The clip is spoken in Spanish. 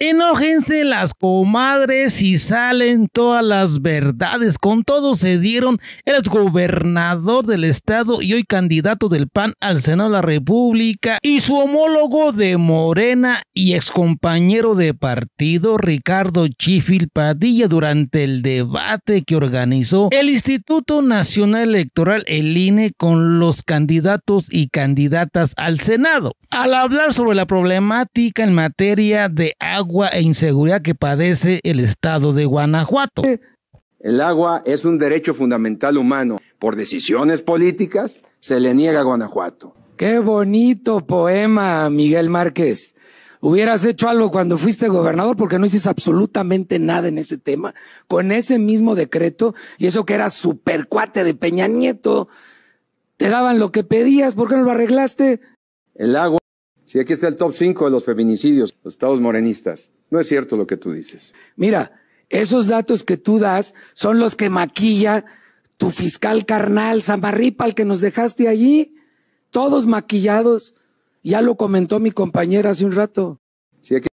Enójense las comadres y salen todas las verdades. Con todo se dieron. el gobernador del estado y hoy candidato del PAN al Senado de la República. Y su homólogo de Morena y excompañero de partido, Ricardo Chifil Padilla, durante el debate que organizó el Instituto Nacional Electoral, el INE, con los candidatos y candidatas al Senado. Al hablar sobre la problemática en materia de agua, e inseguridad que padece el estado de Guanajuato. El agua es un derecho fundamental humano. Por decisiones políticas se le niega a Guanajuato. Qué bonito poema, Miguel Márquez. Hubieras hecho algo cuando fuiste gobernador porque no hiciste absolutamente nada en ese tema, con ese mismo decreto, y eso que era supercuate de Peña Nieto, te daban lo que pedías, ¿por qué no lo arreglaste? El agua. Si aquí está el top 5 de los feminicidios, los estados morenistas. No es cierto lo que tú dices. Mira, esos datos que tú das son los que maquilla tu fiscal carnal, Zambarripa, al que nos dejaste allí. Todos maquillados. Ya lo comentó mi compañera hace un rato.